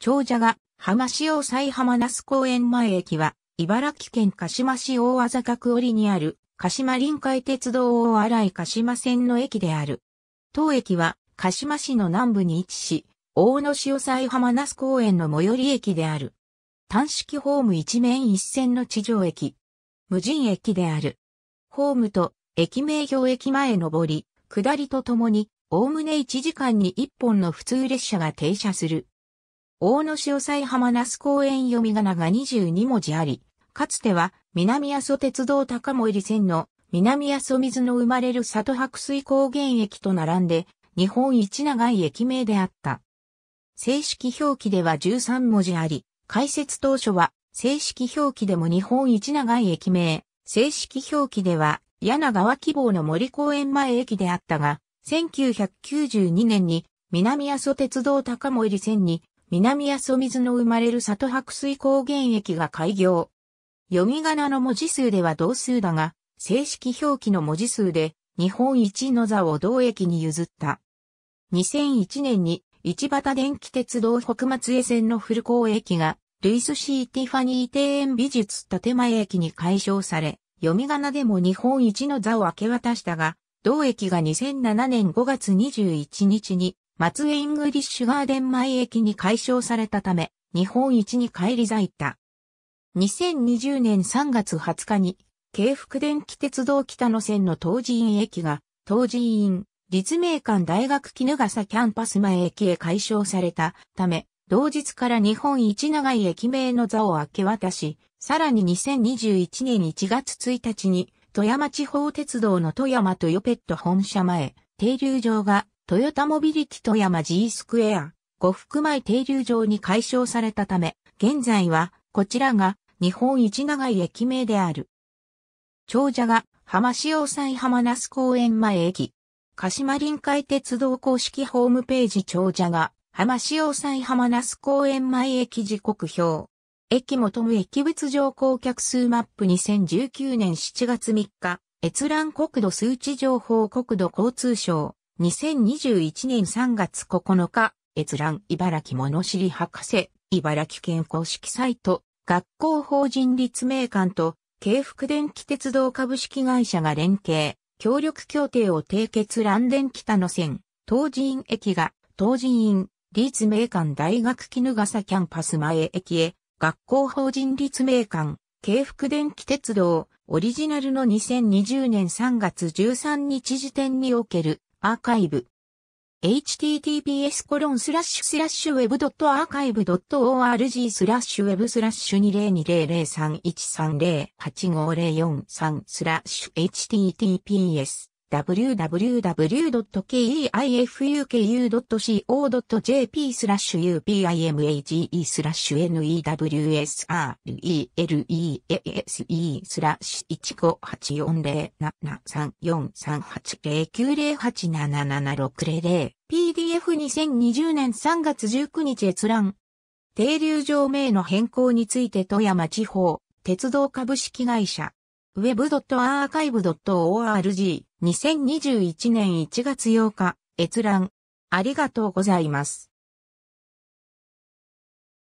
長者が浜市要浜那須公園前駅は、茨城県鹿島市大字角折にある、鹿島臨海鉄道大洗鹿島線の駅である。当駅は、鹿島市の南部に位置し、大野市要浜那須公園の最寄り駅である。単式ホーム一面一線の地上駅。無人駅である。ホームと駅名標駅前上り、下りとともに、おおむね1時間に1本の普通列車が停車する。大野市い浜那須公園読み仮名が22文字あり、かつては南阿蘇鉄道高森線の南阿蘇水の生まれる里白水高原駅と並んで日本一長い駅名であった。正式表記では13文字あり、解説当初は正式表記でも日本一長い駅名、正式表記では柳川希望の森公園前駅であったが、1992年に南阿蘇鉄道高森線に南阿蘇水の生まれる里白水高原駅が開業。読み仮名の文字数では同数だが、正式表記の文字数で日本一の座を同駅に譲った。2001年に市畑電気鉄道北松江線の古港駅がルイス・シー・ティファニー庭園美術建前駅に解消され、読み仮名でも日本一の座を明け渡したが、同駅が2007年5月21日に松江イングリッシュガーデン前駅に解消されたため、日本一に返り咲いた。2020年3月20日に、京福電気鉄道北野線の東寺院駅が、東寺院、立命館大学絹笠キャンパス前駅へ解消されたため、同日から日本一長い駅名の座を明け渡し、さらに2021年1月1日に、富山地方鉄道の富山とヨペット本社前、停留場がトヨタモビリティ富山 G スクエア、五福前停留場に解消されたため、現在は、こちらが日本一長い駅名である。長者が浜潮祭浜那須公園前駅。鹿島臨海鉄道公式ホームページ長者が浜潮祭浜那須公園前駅時刻表。駅元無駅別乗降客数マップ2019年7月3日、閲覧国土数値情報国土交通省。2021年3月9日、閲覧茨城物知り博士、茨城県公式サイト、学校法人立命館と、京福電気鉄道株式会社が連携、協力協定を締結乱電北の線、東寺院駅が、東寺院、立命館大学絹笠キャンパス前駅へ、学校法人立命館、京福電気鉄道、オリジナルの2020年3月13日時点における、アーカイブ。https コロンスラッシュスラッシュウェブドットアーカイブドット org スラッシュウェブスラッシュ2 0 2 0 0 3 1 3 0 8 5 0 4三スラッシュ https www.keifuku.co.jp スラッシュ upimage スラッシュ newsrelease スラッシュ1 5 8 4 0 7 7 3 4 3 8 0 9 0 8 7 7 7 6 0 0 PDF2020 年3月19日閲覧停留場名の変更について富山地方鉄道株式会社 web.archive.org 2021年1月8日、閲覧。ありがとうございます。